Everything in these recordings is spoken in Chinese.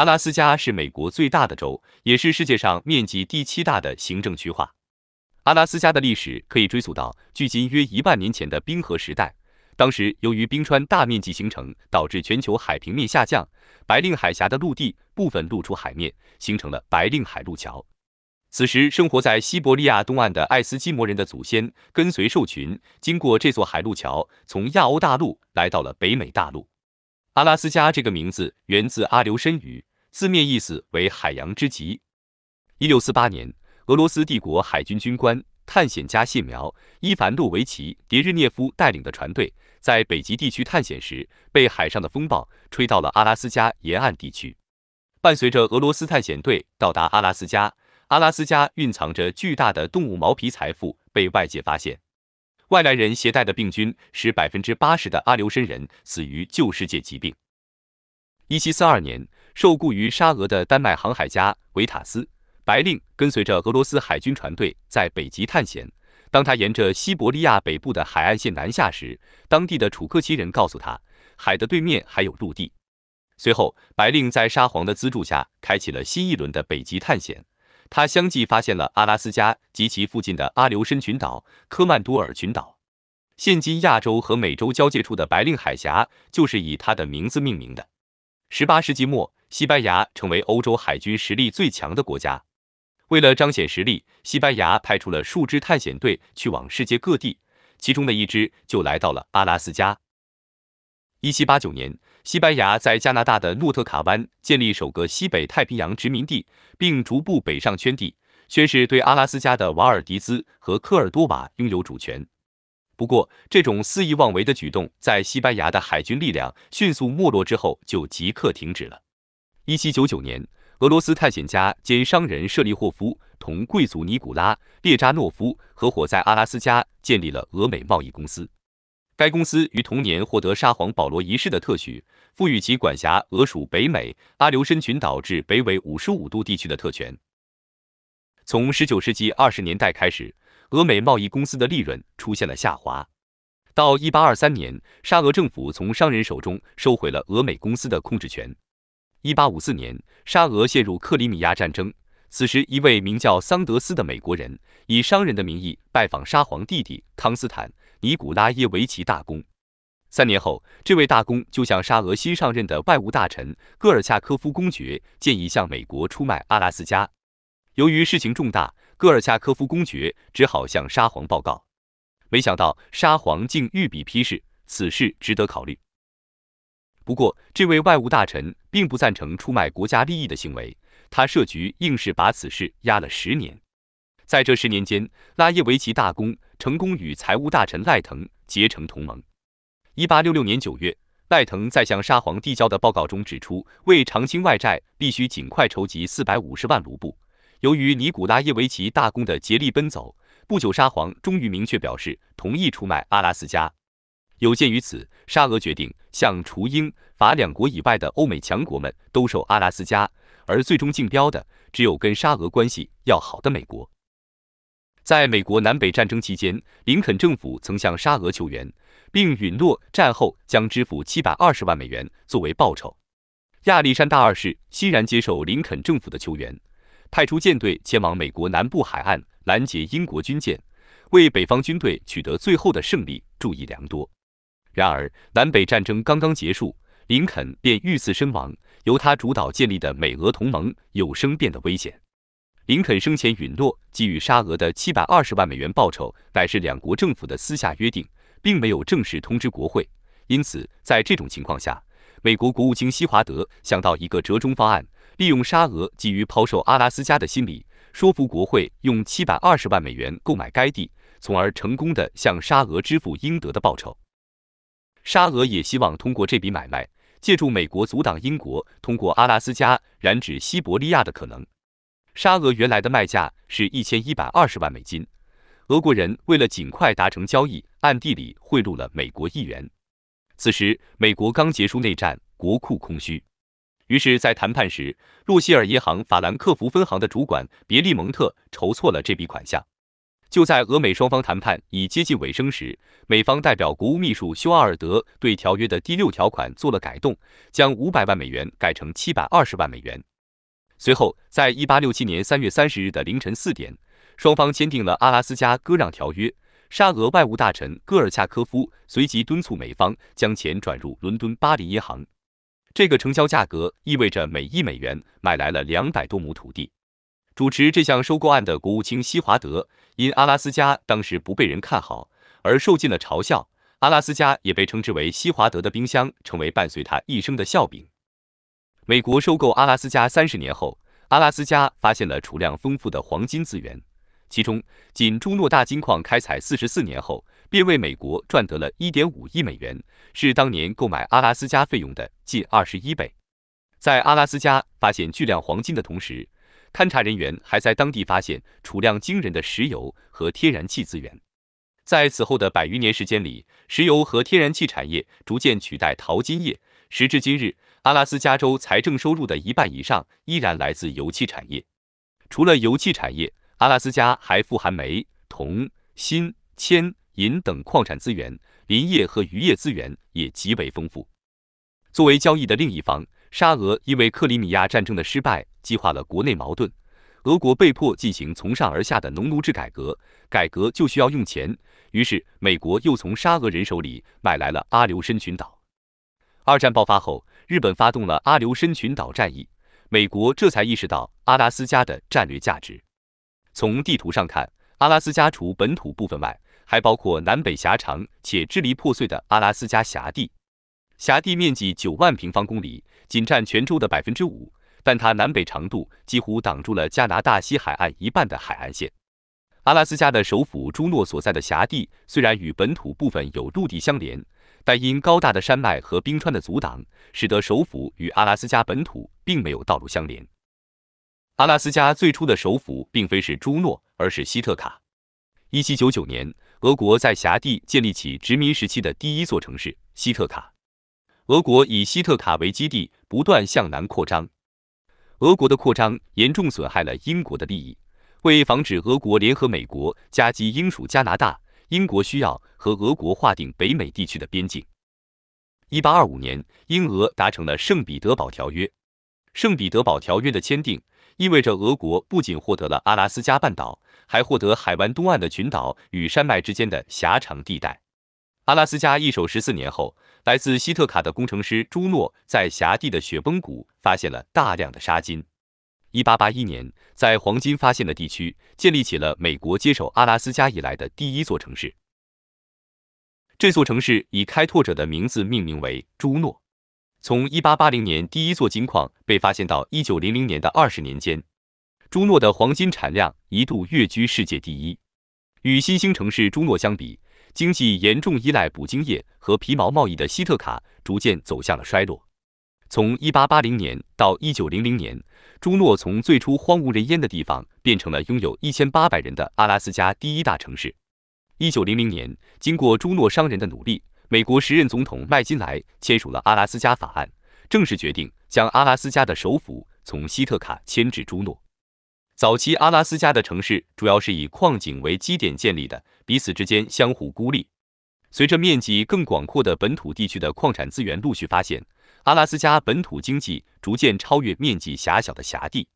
阿拉斯加是美国最大的州，也是世界上面积第七大的行政区划。阿拉斯加的历史可以追溯到距今约一万年前的冰河时代，当时由于冰川大面积形成，导致全球海平面下降，白令海峡的陆地部分露出海面，形成了白令海陆桥。此时，生活在西伯利亚东岸的爱斯基摩人的祖先跟随兽群，经过这座海陆桥，从亚欧大陆来到了北美大陆。阿拉斯加这个名字源自阿留申语。字面意思为海洋之极。一六四八年，俄罗斯帝国海军军官、探险家谢苗·伊凡诺维奇·别日涅夫带领的船队在北极地区探险时，被海上的风暴吹到了阿拉斯加沿岸地区。伴随着俄罗斯探险队到达阿拉斯加，阿拉斯加蕴藏着巨大的动物毛皮财富被外界发现。外来人携带的病菌使百分之八十的阿留申人死于旧世界疾病。一七四二年。受雇于沙俄的丹麦航海家维塔斯·白令跟随着俄罗斯海军船队在北极探险。当他沿着西伯利亚北部的海岸线南下时，当地的楚科奇人告诉他，海的对面还有陆地。随后，白令在沙皇的资助下开启了新一轮的北极探险。他相继发现了阿拉斯加及其附近的阿留申群岛、科曼多尔群岛。现今亚洲和美洲交界处的白令海峡就是以他的名字命名的。十八世纪末。西班牙成为欧洲海军实力最强的国家。为了彰显实力，西班牙派出了数支探险队去往世界各地，其中的一支就来到了阿拉斯加。一七八九年，西班牙在加拿大的诺特卡湾建立首个西北太平洋殖民地，并逐步北上圈地，宣誓对阿拉斯加的瓦尔迪兹和科尔多瓦拥有主权。不过，这种肆意妄为的举动在西班牙的海军力量迅速没落之后就即刻停止了。一七九九年，俄罗斯探险家兼商人舍利霍夫同贵族尼古拉·列扎诺夫合伙在阿拉斯加建立了俄美贸易公司。该公司于同年获得沙皇保罗一世的特许，赋予其管辖俄属北美阿留申群岛至北纬五十五度地区的特权。从十九世纪二十年代开始，俄美贸易公司的利润出现了下滑。到一八二三年，沙俄政府从商人手中收回了俄美公司的控制权。一八五四年，沙俄陷入克里米亚战争。此时，一位名叫桑德斯的美国人以商人的名义拜访沙皇弟弟康斯坦·尼古拉耶维奇大公。三年后，这位大公就向沙俄新上任的外务大臣戈尔恰科夫公爵建议向美国出卖阿拉斯加。由于事情重大，戈尔恰科夫公爵只好向沙皇报告。没想到，沙皇竟御笔批示：“此事值得考虑。”不过，这位外务大臣并不赞成出卖国家利益的行为，他设局硬是把此事压了十年。在这十年间，拉耶维奇大公成功与财务大臣赖滕结成同盟。一八六六年九月，赖滕在向沙皇递交的报告中指出，为偿清外债，必须尽快筹集四百五十万卢布。由于尼古拉耶维奇大公的竭力奔走，不久沙皇终于明确表示同意出卖阿拉斯加。有鉴于此，沙俄决定。向雏鹰、法两国以外的欧美强国们都受阿拉斯加，而最终竞标的只有跟沙俄关系要好的美国。在美国南北战争期间，林肯政府曾向沙俄求援，并允诺战后将支付七百二十万美元作为报酬。亚历山大二世欣然接受林肯政府的求援，派出舰队前往美国南部海岸拦截英国军舰，为北方军队取得最后的胜利助益良多。然而，南北战争刚刚结束，林肯便遇刺身亡，由他主导建立的美俄同盟有生变的危险。林肯生前允诺给予沙俄的七百二十万美元报酬，乃是两国政府的私下约定，并没有正式通知国会。因此，在这种情况下，美国国务卿西华德想到一个折中方案，利用沙俄急于抛售阿拉斯加的心理，说服国会用七百二十万美元购买该地，从而成功地向沙俄支付应得的报酬。沙俄也希望通过这笔买卖，借助美国阻挡英国通过阿拉斯加染指西伯利亚的可能。沙俄原来的卖价是一千一百二十万美金，俄国人为了尽快达成交易，暗地里贿赂了美国议员。此时，美国刚结束内战，国库空虚，于是，在谈判时，洛希尔银行法兰克福分行的主管别利蒙特筹措了这笔款项。就在俄美双方谈判已接近尾声时，美方代表国务秘书休·奥尔德对条约的第六条款做了改动，将五百万美元改成七百二十万美元。随后，在一八六七年三月三十日的凌晨四点，双方签订了阿拉斯加割让条约。沙俄外务大臣戈尔恰科夫随即敦促美方将钱转入伦敦、巴黎银行。这个成交价格意味着每亿美元买来了两百多亩土地。主持这项收购案的国务卿西华德，因阿拉斯加当时不被人看好而受尽了嘲笑。阿拉斯加也被称之为西华德的冰箱，成为伴随他一生的笑柄。美国收购阿拉斯加三十年后，阿拉斯加发现了储量丰富的黄金资源，其中仅朱诺大金矿开采四十四年后，便为美国赚得了一点五亿美元，是当年购买阿拉斯加费用的近二十一倍。在阿拉斯加发现巨量黄金的同时，勘察人员还在当地发现储量惊人的石油和天然气资源。在此后的百余年时间里，石油和天然气产业逐渐取代淘金业。时至今日，阿拉斯加州财政收入的一半以上依然来自油气产业。除了油气产业，阿拉斯加还富含煤、铜、锌、铅、银等矿产资源，林业和渔业资源也极为丰富。作为交易的另一方。沙俄因为克里米亚战争的失败激化了国内矛盾，俄国被迫进行从上而下的农奴制改革，改革就需要用钱，于是美国又从沙俄人手里买来了阿留申群岛。二战爆发后，日本发动了阿留申群岛战役，美国这才意识到阿拉斯加的战略价值。从地图上看，阿拉斯加除本土部分外，还包括南北狭长且支离破碎的阿拉斯加峡地，峡地面积九万平方公里。仅占全州的百分之五，但它南北长度几乎挡住了加拿大西海岸一半的海岸线。阿拉斯加的首府朱诺所在的辖地虽然与本土部分有陆地相连，但因高大的山脉和冰川的阻挡，使得首府与阿拉斯加本土并没有道路相连。阿拉斯加最初的首府并非是朱诺，而是希特卡。一七九九年，俄国在辖地建立起殖民时期的第一座城市希特卡。俄国以希特卡为基地。不断向南扩张，俄国的扩张严重损害了英国的利益。为防止俄国联合美国夹击英属加拿大，英国需要和俄国划定北美地区的边境。一八二五年，英俄达成了《圣彼得堡条约》。《圣彼得堡条约》的签订，意味着俄国不仅获得了阿拉斯加半岛，还获得海湾东岸的群岛与山脉之间的狭长地带。阿拉斯加，一手十四年后，来自希特卡的工程师朱诺在峡地的雪崩谷发现了大量的沙金。一八八一年，在黄金发现的地区，建立起了美国接手阿拉斯加以来的第一座城市。这座城市以开拓者的名字命名为朱诺。从一八八零年第一座金矿被发现到一九零零年的二十年间，朱诺的黄金产量一度跃居世界第一。与新兴城市朱诺相比，经济严重依赖捕鲸业和皮毛贸易的希特卡逐渐走向了衰落。从1880年到1900年，朱诺从最初荒无人烟的地方变成了拥有一千八百人的阿拉斯加第一大城市。1900年，经过朱诺商人的努力，美国时任总统麦金莱签署了《阿拉斯加法案》，正式决定将阿拉斯加的首府从希特卡迁至朱诺。早期阿拉斯加的城市主要是以矿井为基点建立的，彼此之间相互孤立。随着面积更广阔的本土地区的矿产资源陆续发现，阿拉斯加本土经济逐渐超越面积狭小的辖地。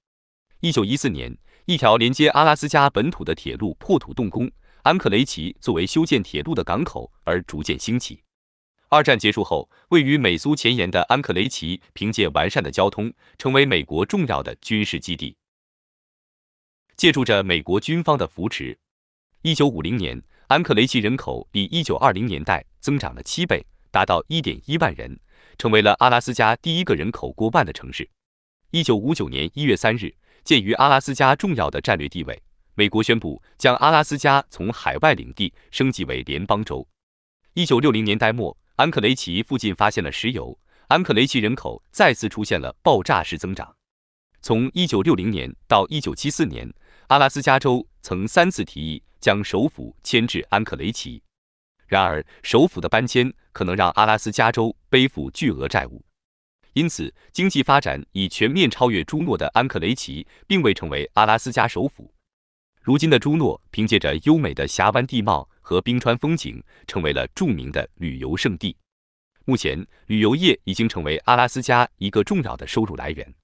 一九一四年，一条连接阿拉斯加本土的铁路破土动工，安克雷奇作为修建铁路的港口而逐渐兴起。二战结束后，位于美苏前沿的安克雷奇凭借完善的交通，成为美国重要的军事基地。借助着美国军方的扶持，一九五零年，安克雷奇人口比一九二零年代增长了七倍，达到一点一万人，成为了阿拉斯加第一个人口过万的城市。一九五九年一月三日，鉴于阿拉斯加重要的战略地位，美国宣布将阿拉斯加从海外领地升级为联邦州。一九六零年代末，安克雷奇附近发现了石油，安克雷奇人口再次出现了爆炸式增长。从一九六零年到一九七四年。阿拉斯加州曾三次提议将首府迁至安克雷奇，然而首府的搬迁可能让阿拉斯加州背负巨额债务，因此经济发展已全面超越朱诺的安克雷奇，并未成为阿拉斯加首府。如今的朱诺凭借着优美的峡湾地貌和冰川风景，成为了著名的旅游胜地。目前，旅游业已经成为阿拉斯加一个重要的收入来源。